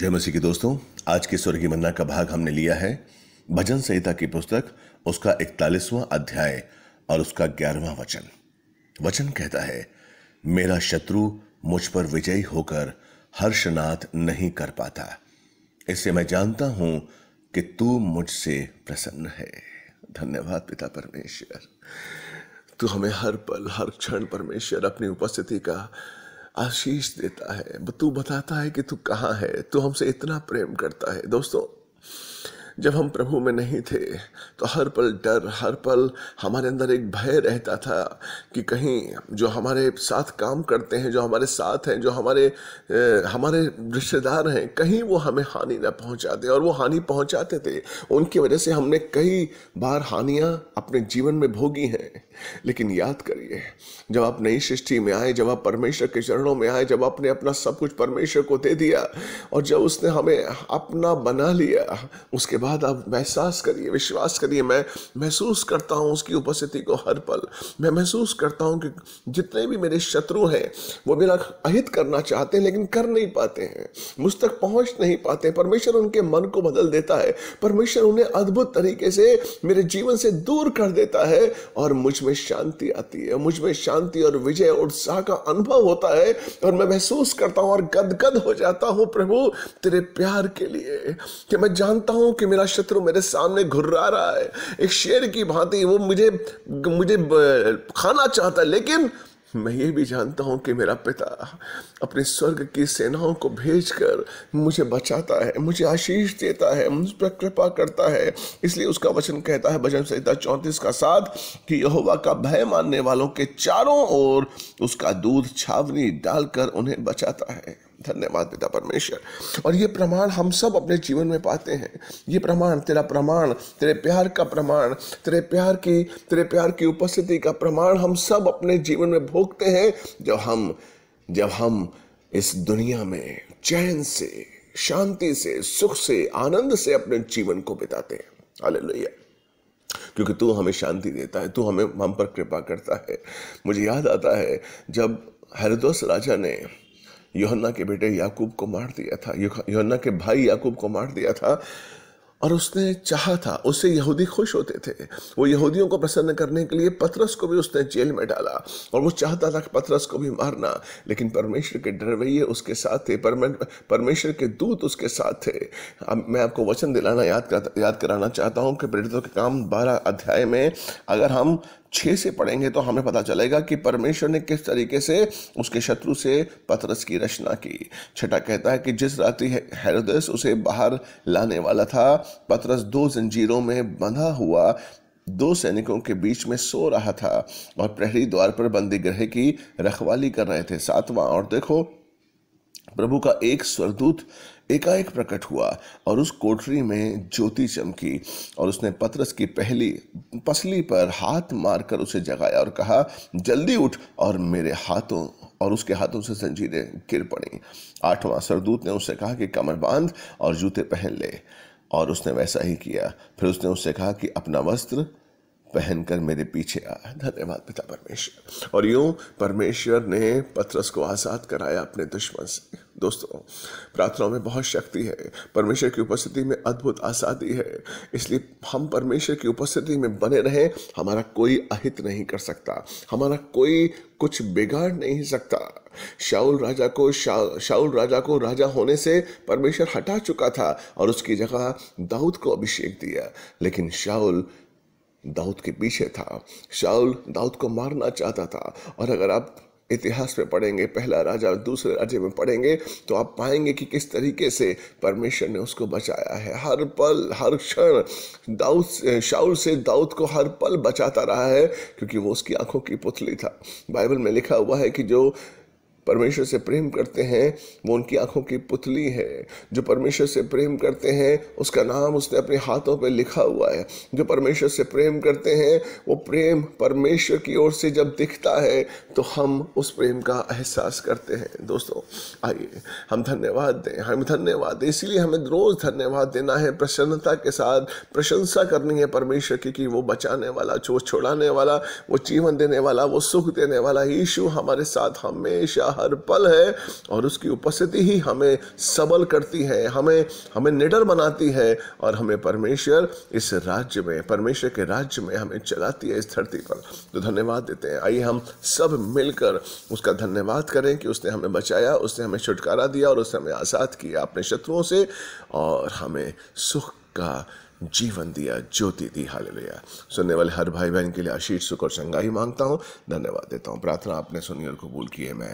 जय मसीह के दोस्तों आज के स्वर्गीय मन्ना का भाग हमने लिया है भजन संहिता की पुस्तक उसका इकतालीसवां अध्याय और उसका ग्यारहवां वचन वचन कहता है मेरा शत्रु मुझ पर विजयी होकर हर्षनाथ नहीं कर पाता इससे मैं जानता हूं कि तू मुझसे प्रसन्न है धन्यवाद पिता परमेश्वर तू हमें हर पल हर क्षण परमेश्वर अपनी उपस्थिति का आशीष देता है तू बताता है कि तू कहाँ है तू हमसे इतना प्रेम करता है दोस्तों जब हम प्रभु में नहीं थे तो हर पल डर हर पल हमारे अंदर एक भय रहता था कि कहीं जो हमारे साथ काम करते हैं जो हमारे साथ हैं जो हमारे ए, हमारे रिश्तेदार हैं कहीं वो हमें हानि ना पहुंचाते और वो हानि पहुंचाते थे उनकी वजह से हमने कई बार हानियां अपने जीवन में भोगी हैं लेकिन याद करिए जब आप नई सृष्टि में आए जब आप परमेश्वर के चरणों में आए जब आपने अपना सब कुछ परमेश्वर को दे दिया और जब उसने हमें अपना बना लिया उसके बाद आप एहसास करिए विश्वास करिए मैं महसूस करता हूँ उसकी उपस्थिति को हर पल मैं महसूस करता हूँ कि जितने भी मेरे शत्रु हैं वो मेरा अहित करना चाहते हैं लेकिन कर नहीं पाते हैं मुझ तक पहुँच नहीं पाते परमेश्वर उनके मन को बदल देता है परमेश्वर उन्हें अद्भुत तरीके से मेरे जीवन से दूर कर देता है और मुझ में शांति आती है मुझ में शांति और विजय उत्साह का अनुभव होता है और मैं महसूस करता हूँ और गदगद हो जाता हूँ प्रभु तेरे प्यार के लिए कि मैं जानता हूँ कि मेरा शत्रु मेरे सामने घुर्रा रहा है एक शेर की भांति वो मुझे मुझे खाना चाहता है लेकिन मैं ये भी जानता हूँ कि मेरा पिता अपने स्वर्ग की सेनाओं को भेजकर मुझे बचाता है मुझे आशीष देता है मुझ पर कृपा करता है इसलिए उसका वचन कहता है भजन संहिता चौंतीस का साथ कि यहोवा का भय मानने वालों के चारों ओर उसका दूध छावनी डालकर उन्हें बचाता है धन्यवाद पिता परमेश्वर और ये प्रमाण हम सब अपने जीवन में पाते हैं ये प्रमाण तेरा प्रमाण तेरे प्यार का प्रमाण तेरे प्यार की तेरे प्यार की उपस्थिति का प्रमाण हम सब अपने जीवन में भोगते हैं जब हम जब हम इस दुनिया में चैन से शांति से सुख से आनंद से अपने जीवन को बिताते हैं अले क्योंकि तू हमें शांति देता है तू हमें हम पर कृपा करता है मुझे याद आता है जब हरदोस राजा ने योहन्ना के बेटे याकूब को मार दिया था योहन्ना के भाई याकूब को मार दिया था और उसने चाहा था उससे यहूदी खुश होते थे वो यहूदियों को प्रसन्न करने के लिए पथरस को भी उसने जेल में डाला और वो चाहता था कि पथरस को भी मारना लेकिन परमेश्वर के डरवैये उसके साथ थे परमेश्वर के दूत उसके साथ थे अब मैं आपको वचन दिलाना याद कर याद कराना चाहता हूँ कि प्रेरितों के काम बारह अध्याय में अगर हम छः से पढ़ेंगे तो हमें पता चलेगा कि परमेश्वर ने किस तरीके से उसके शत्रु से पतरस की रचना की छठा कहता है कि जिस रात्रि हेरोदस उसे बाहर लाने वाला था पतरस दो जंजीरों में बंधा हुआ दो सैनिकों के बीच में सो रहा था और प्रहरी द्वार पर बंदी ग्रह की रखवाली कर रहे थे सातवां और देखो प्रभु का एक स्वरदूत एकाएक प्रकट हुआ और उस कोठरी में ज्योति चमकी और उसने पतरस की पहली पसली पर हाथ मारकर उसे जगाया और कहा जल्दी उठ और मेरे हाथों और उसके हाथों से संजीदे गिर पड़ी आठवां सरदूत ने उससे कहा कि कमर बांध और जूते पहन ले और उसने वैसा ही किया फिर उसने उससे कहा कि अपना वस्त्र पहनकर मेरे पीछे आया धन्यवाद पिता परमेश्वर और यूं परमेश्वर ने पथरस को आज़ाद कराया अपने दुश्मन से दोस्तों प्रार्थनाओं में बहुत शक्ति है परमेश्वर की उपस्थिति में अद्भुत आज़ादी है इसलिए हम परमेश्वर की उपस्थिति में बने रहें हमारा कोई अहित नहीं कर सकता हमारा कोई कुछ बिगाड़ नहीं सकता शाउल राजा को शा, शाउल राजा को राजा होने से परमेश्वर हटा चुका था और उसकी जगह दाऊद को अभिषेक दिया लेकिन शाउल दाऊद के पीछे था शाउल दाऊद को मारना चाहता था और अगर आप इतिहास में पढ़ेंगे पहला राजा और दूसरे राज्य में पढ़ेंगे तो आप पाएंगे कि किस तरीके से परमेश्वर ने उसको बचाया है हर पल हर क्षण दाऊद शाउल से दाऊद को हर पल बचाता रहा है क्योंकि वो उसकी आंखों की पुतली था बाइबल में लिखा हुआ है कि जो परमेश्वर से प्रेम करते हैं वो उनकी आंखों की पुतली है जो परमेश्वर से प्रेम करते हैं उसका नाम उसने अपने हाथों पर लिखा हुआ है जो परमेश्वर से प्रेम करते हैं वो प्रेम परमेश्वर की ओर से जब दिखता है तो हम उस प्रेम का एहसास करते हैं दोस्तों आइए हम धन्यवाद दें हम धन्यवाद दें इसीलिए हमें रोज़ धन्यवाद देना है प्रसन्नता के साथ प्रशंसा करनी है परमेश्वर की कि वो बचाने वाला जो छोड़ाने वाला वो जीवन देने वाला वो सुख देने वाला यीशु हमारे साथ हमेशा हर पल है और उसकी उपस्थिति ही हमें सबल करती है हमें हमें निडर बनाती है और हमें परमेश्वर इस राज्य में परमेश्वर के राज्य में हमें चलाती है इस धरती पर तो धन्यवाद देते हैं आइए हम सब मिलकर उसका धन्यवाद करें कि उसने हमें बचाया उसने हमें छुटकारा दिया और उसने हमें आज़ाद किया अपने शत्रुओं से और हमें सुख का जीवन दिया ज्योति दी हाल लिया सुनने वाले हर भाई बहन के लिए आशीष सुख और चंगाई मांगता हूँ धन्यवाद देता हूँ प्रार्थना आपने सुनी और कबूल किए मैं